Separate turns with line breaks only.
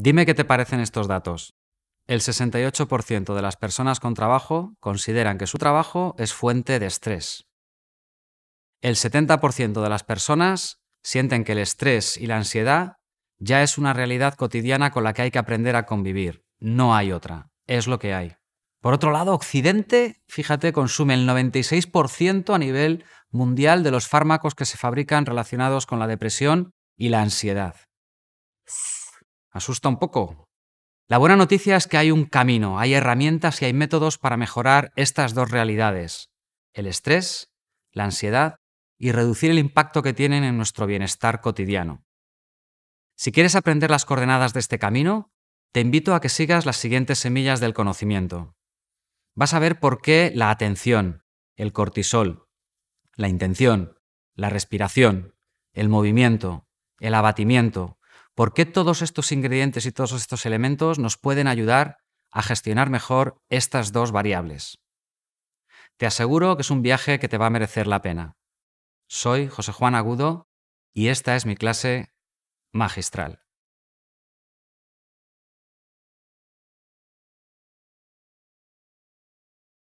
Dime qué te parecen estos datos. El 68% de las personas con trabajo consideran que su trabajo es fuente de estrés. El 70% de las personas sienten que el estrés y la ansiedad ya es una realidad cotidiana con la que hay que aprender a convivir. No hay otra. Es lo que hay. Por otro lado, Occidente, fíjate, consume el 96% a nivel mundial de los fármacos que se fabrican relacionados con la depresión y la ansiedad. Asusta un poco. La buena noticia es que hay un camino, hay herramientas y hay métodos para mejorar estas dos realidades, el estrés, la ansiedad y reducir el impacto que tienen en nuestro bienestar cotidiano. Si quieres aprender las coordenadas de este camino, te invito a que sigas las siguientes semillas del conocimiento. Vas a ver por qué la atención, el cortisol, la intención, la respiración, el movimiento, el abatimiento, ¿Por qué todos estos ingredientes y todos estos elementos nos pueden ayudar a gestionar mejor estas dos variables? Te aseguro que es un viaje que te va a merecer la pena. Soy José Juan Agudo y esta es mi clase magistral.